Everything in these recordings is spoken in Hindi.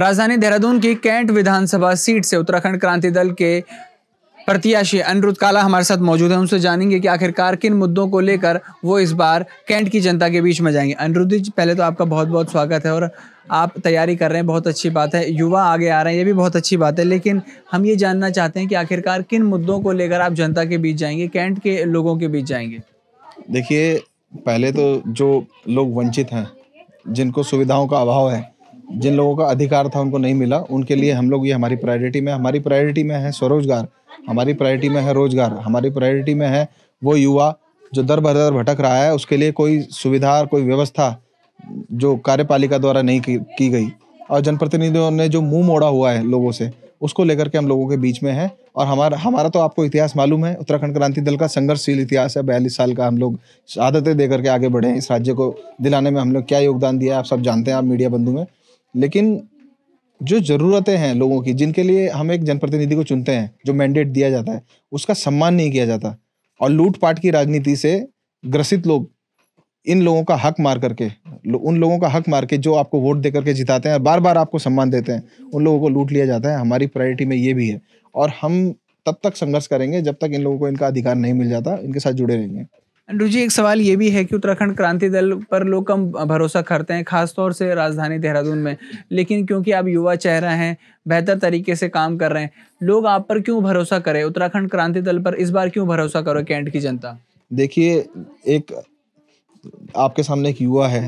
राजधानी देहरादून की कैंट विधानसभा सीट से उत्तराखंड क्रांति दल के प्रत्याशी अनिरुद्ध काला हमारे साथ मौजूद हैं उनसे जानेंगे कि आखिरकार किन मुद्दों को लेकर वो इस बार कैंट की जनता के बीच में जाएंगे अनिरुद्ध जी पहले तो आपका बहुत बहुत स्वागत है और आप तैयारी कर रहे हैं बहुत अच्छी बात है युवा आगे आ रहे हैं ये भी बहुत अच्छी बात है लेकिन हम ये जानना चाहते हैं कि आखिरकार किन मुद्दों को लेकर आप जनता के बीच जाएंगे कैंट के लोगों के बीच जाएंगे देखिए पहले तो जो लोग वंचित हैं जिनको सुविधाओं का अभाव है जिन लोगों का अधिकार था उनको नहीं मिला उनके लिए हम लोग ये हमारी प्रायोरिटी में हमारी प्रायोरिटी में है स्वरोजगार हमारी प्रायोरिटी में है रोजगार हमारी प्रायोरिटी में है वो युवा जो दर बदर भटक रहा है उसके लिए कोई सुविधा कोई व्यवस्था जो कार्यपालिका द्वारा नहीं की, गई और जनप्रतिनिधियों ने जो मुंह मोड़ा हुआ है लोगों से उसको लेकर के हम लोगों के बीच में है और हमारा हमारा तो आपको इतिहास मालूम है उत्तराखंड क्रांति दल का संघर्षशील इतिहास है बयालीस साल का हम लोग आदतें देकर के आगे बढ़े इस राज्य को दिलाने में हम लोग क्या योगदान दिया है आप सब जानते हैं आप मीडिया बंधु में लेकिन जो ज़रूरतें हैं लोगों की जिनके लिए हम एक जनप्रतिनिधि को चुनते हैं जो मैंडेट दिया जाता है उसका सम्मान नहीं किया जाता और लूटपाट की राजनीति से ग्रसित लोग इन लोगों का हक मार करके उन लोगों का हक मार के जो आपको वोट दे करके जिताते हैं बार बार आपको सम्मान देते हैं उन लोगों को लूट लिया जाता है हमारी प्रायोरिटी में ये भी है और हम तब तक संघर्ष करेंगे जब तक इन लोगों को इनका अधिकार नहीं मिल जाता इनके साथ जुड़े रहेंगे अंडू जी एक सवाल ये भी है कि उत्तराखंड क्रांति दल पर लोग कम भरोसा करते हैं खासतौर से राजधानी देहरादून में लेकिन क्योंकि आप युवा चेहरा हैं बेहतर तरीके से काम कर रहे हैं लोग आप पर क्यों भरोसा करें उत्तराखंड क्रांति दल पर इस बार क्यों भरोसा करो कैंट की जनता देखिए एक आपके सामने एक युवा है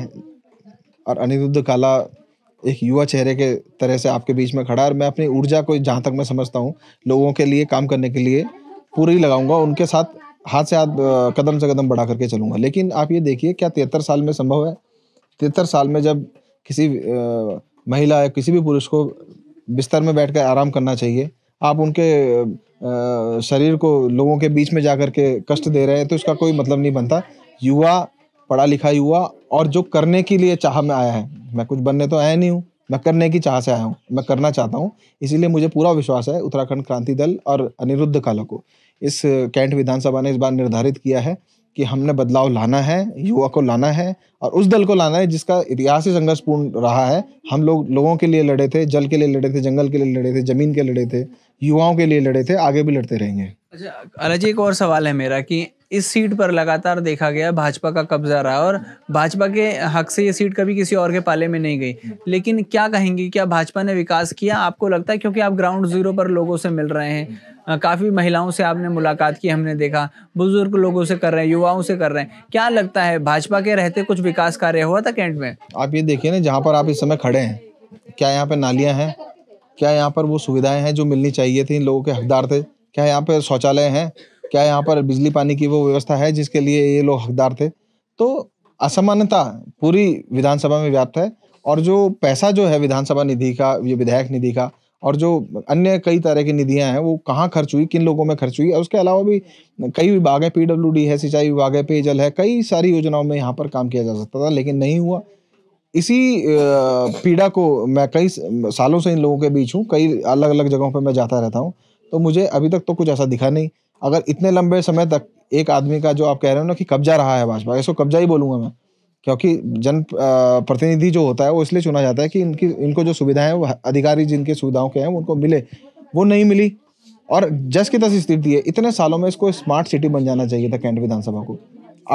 और अनिरुद्ध काला एक युवा चेहरे के तरह से आपके बीच में खड़ा है और मैं अपनी ऊर्जा को जहाँ तक मैं समझता हूँ लोगों के लिए काम करने के लिए पूरी लगाऊंगा उनके साथ हाथ से हाथ कदम से कदम बढ़ा करके चलूंगा लेकिन आप ये देखिए क्या तिहत्तर साल में संभव है तिहत्तर साल में जब किसी महिला या किसी भी पुरुष को बिस्तर में बैठ कर आराम करना चाहिए आप उनके शरीर को लोगों के बीच में जा कर के कष्ट दे रहे हैं तो इसका कोई मतलब नहीं बनता युवा पढ़ा लिखा युवा और जो करने के लिए चाह में आया है मैं कुछ बनने तो आया नहीं हूँ मैं करने की चाह से आया हूँ मैं करना चाहता हूँ इसीलिए मुझे पूरा विश्वास है उत्तराखंड क्रांति दल और अनिरुद्ध काला को इस कैंट विधानसभा ने इस बार निर्धारित किया है कि हमने बदलाव लाना है युवा को लाना है और उस दल को लाना है जिसका इतिहास ही संघर्षपूर्ण रहा है हम लोग लोगों के लिए लड़े थे जल के लिए लड़े थे जंगल के लिए लड़े थे जमीन के लड़े थे युवाओं के लिए लड़े थे आगे भी लड़ते रहेंगे अच्छा अराजी एक और सवाल है मेरा कि इस सीट पर लगातार देखा गया भाजपा का कब्जा रहा और भाजपा के हक से ये सीट कभी किसी और के पाले में नहीं गई लेकिन क्या कहेंगे क्या भाजपा ने विकास किया आपको लगता है क्योंकि आप ग्राउंड जीरो पर लोगों से मिल रहे हैं काफ़ी महिलाओं से आपने मुलाकात की हमने देखा बुजुर्ग लोगों से कर रहे हैं युवाओं से कर रहे हैं क्या लगता है भाजपा के रहते कुछ विकास कार्य हुआ था कैंट में आप ये देखिए ना जहाँ पर आप इस समय खड़े हैं क्या यहाँ पे नालियाँ हैं क्या यहाँ पर वो सुविधाएं हैं जो मिलनी चाहिए थी लोगों के हकदार थे क्या यहाँ पे शौचालय हैं क्या यहाँ पर बिजली पानी की वो व्यवस्था है जिसके लिए ये लोग हकदार थे तो असमानता पूरी विधानसभा में व्याप्त है और जो पैसा जो है विधानसभा निधि का ये विधायक निधि का और जो अन्य कई तरह की निधियां हैं वो कहाँ खर्च हुई किन लोगों में खर्च हुई और उसके अलावा भी कई विभाग है पीडब्ल्यूडी है सिंचाई विभाग है पेयजल है कई सारी योजनाओं में यहाँ पर काम किया जा सकता था लेकिन नहीं हुआ इसी पीड़ा को मैं कई सालों से इन लोगों के बीच हूँ कई अलग अलग जगहों पर मैं जाता रहता हूँ तो मुझे अभी तक तो कुछ ऐसा दिखा नहीं अगर इतने लंबे समय तक एक आदमी का जो आप कह रहे हो ना कि कब्जा रहा है भाजपा इसको कब्जा ही बोलूंगा मैं क्योंकि जन प्रतिनिधि जो होता है वो इसलिए चुना जाता है कि इनकी इनको जो सुविधाएं वो अधिकारी जिनके सुविधाओं के हैं उनको मिले वो नहीं मिली और जस की तस स्थिति है इतने सालों में इसको स्मार्ट सिटी बन जाना चाहिए था कैंट विधानसभा को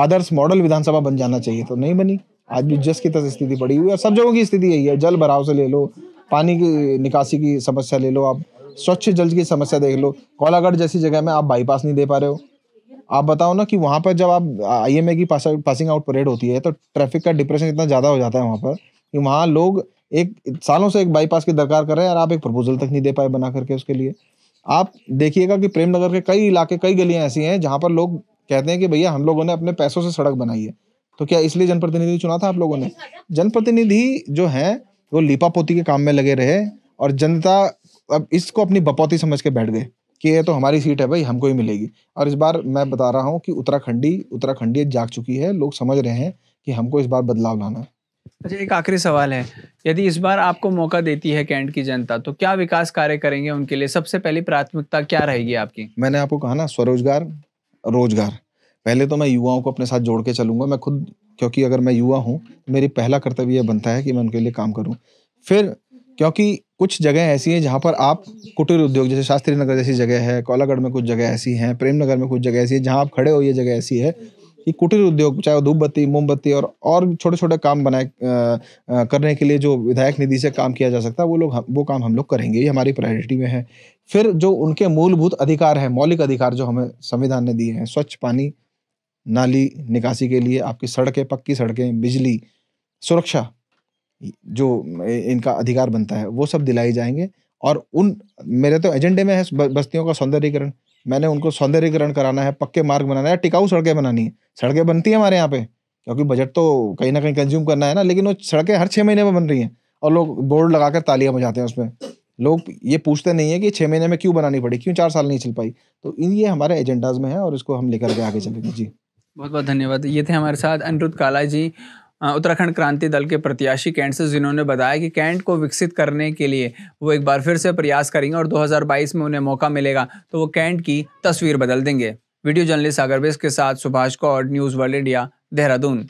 आदर्श मॉडल विधानसभा बन जाना चाहिए तो नहीं बनी आज भी जस की तस स्थिति पड़ी हुई है सब जगहों की स्थिति यही है जल भराव से ले लो पानी की निकासी की समस्या ले लो आप स्वच्छ जल की समस्या देख लो कोलागढ़ जैसी जगह में आप बाईपास नहीं दे पा रहे हो आप बताओ ना कि वहाँ पर जब आप आई की पासिंग आउट परेड होती है तो ट्रैफिक का डिप्रेशन इतना ज़्यादा हो जाता है वहाँ पर कि वहाँ लोग एक सालों से एक बाईपास की दरकार कर रहे हैं और आप एक प्रपोजल तक नहीं दे पाए बना करके उसके लिए आप देखिएगा कि प्रेम नगर के कई इलाके कई गलियाँ ऐसी हैं जहाँ पर लोग कहते हैं कि भैया हम लोगों ने अपने पैसों से सड़क बनाई है तो क्या इसलिए जनप्रतिनिधि चुना था आप लोगों ने जनप्रतिनिधि जो हैं वो लिपा पोती के काम में लगे रहे और जनता अब इसको अपनी बपौती समझ के बैठ गए कि ये तो हमारी सीट है भाई हमको ही मिलेगी और इस बार मैं बता रहा हूँ कि उत्तराखंडी उत्तराखंडी जाग चुकी है लोग समझ रहे हैं कि हमको इस बार बदलाव लाना है अच्छा एक आखिरी सवाल है यदि इस बार आपको मौका देती है कैंट की जनता तो क्या विकास कार्य करेंगे उनके लिए सबसे पहली प्राथमिकता क्या रहेगी आपकी मैंने आपको कहा ना स्वरोजगार रोजगार पहले तो मैं युवाओं को अपने साथ जोड़ के चलूंगा मैं खुद क्योंकि अगर मैं युवा हूँ मेरी पहला कर्तव्य यह बनता है कि मैं उनके लिए काम करूँ फिर क्योंकि कुछ जगह ऐसी हैं जहाँ पर आप कुटीर उद्योग जैसे शास्त्री नगर जैसी जगह है कोलागढ़ में कुछ जगह ऐसी हैं प्रेम नगर में कुछ जगह ऐसी है जहाँ आप खड़े हो ये जगह ऐसी है कि कुटीर उद्योग चाहे वो धूप मोमबत्ती और और छोटे छोटे काम बनाए करने के लिए जो विधायक निधि से काम किया जा सकता है वो लोग वो काम हम लोग करेंगे ये हमारी प्रायोरिटी में है फिर जो उनके मूलभूत अधिकार हैं मौलिक अधिकार जो हमें संविधान ने दिए हैं स्वच्छ पानी नाली निकासी के लिए आपकी सड़कें पक्की सड़कें बिजली सुरक्षा जो इनका अधिकार बनता है वो सब दिलाए जाएंगे और उन मेरे तो एजेंडे में है बस्तियों का सौंदर्यीकरण मैंने उनको सौंदर्यीकरण कराना है पक्के मार्ग बनाना है टिकाऊ सड़कें बनानी है सड़कें बनती हैं हमारे यहाँ पे क्योंकि बजट तो कहीं ना कहीं कंज्यूम करना है ना लेकिन वो सड़कें हर छः महीने में बन रही हैं और लोग बोर्ड लगाकर तालियां बजाते हैं उसमें लोग ये पूछते नहीं है कि छः महीने में क्यों बनानी पड़ी क्यों चार साल नहीं चल पाई तो इन ये हमारे एजेंडाज में है और इसको हम लेकर के आगे चलेंगे जी बहुत बहुत धन्यवाद ये थे हमारे साथ अनिरुद्ध काला जी उत्तराखंड क्रांति दल के प्रत्याशी कैंट से जिन्होंने बताया कि कैंट को विकसित करने के लिए वो एक बार फिर से प्रयास करेंगे और 2022 में उन्हें मौका मिलेगा तो वो कैंट की तस्वीर बदल देंगे वीडियो जर्नलिस्ट सागर बेस के साथ Subhash Kaur News World India Dehradun